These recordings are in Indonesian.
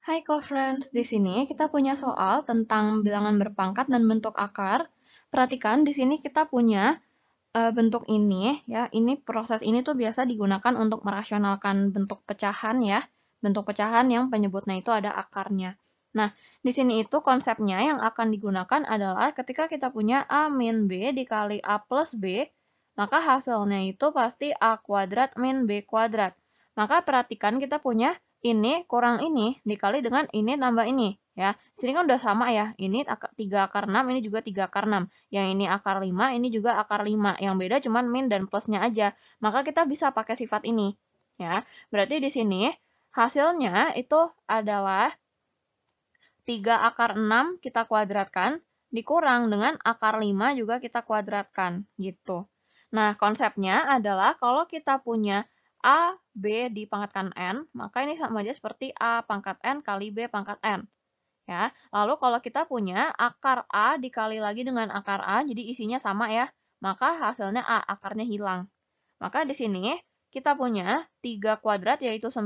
Hai co-friends, di sini kita punya soal tentang bilangan berpangkat dan bentuk akar. Perhatikan di sini kita punya e, bentuk ini ya. Ini proses ini tuh biasa digunakan untuk merasionalkan bentuk pecahan ya. Bentuk pecahan yang penyebutnya itu ada akarnya. Nah, di sini itu konsepnya yang akan digunakan adalah ketika kita punya A min B dikali A plus B, maka hasilnya itu pasti A kuadrat min B kuadrat. Maka perhatikan kita punya ini kurang ini dikali dengan ini tambah ini ya. Sini kan udah sama ya. Ini tiga akar enam ini juga tiga akar enam. Yang ini akar lima ini juga akar lima. Yang beda cuman min dan plusnya aja. Maka kita bisa pakai sifat ini ya. Berarti di sini hasilnya itu adalah tiga akar enam kita kuadratkan dikurang dengan akar lima juga kita kuadratkan gitu. Nah, konsepnya adalah kalau kita punya A, B dipangkatkan N, maka ini sama aja seperti A pangkat N kali B pangkat N. Ya, lalu kalau kita punya akar A dikali lagi dengan akar A, jadi isinya sama ya. Maka hasilnya A, akarnya hilang. Maka di sini kita punya 3 kuadrat yaitu 9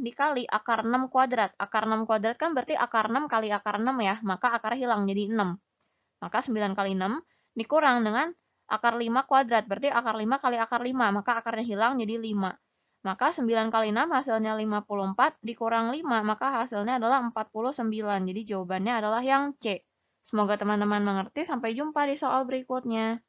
dikali akar 6 kuadrat. Akar 6 kuadrat kan berarti akar 6 kali akar 6 ya, maka akar hilang jadi 6. Maka 9 kali 6 dikurang dengan akar 5 kuadrat, berarti akar 5 kali akar 5, maka akarnya hilang jadi 5. Maka 9 kali 6 hasilnya 54 dikurang 5 maka hasilnya adalah 49. Jadi jawabannya adalah yang C. Semoga teman-teman mengerti. Sampai jumpa di soal berikutnya.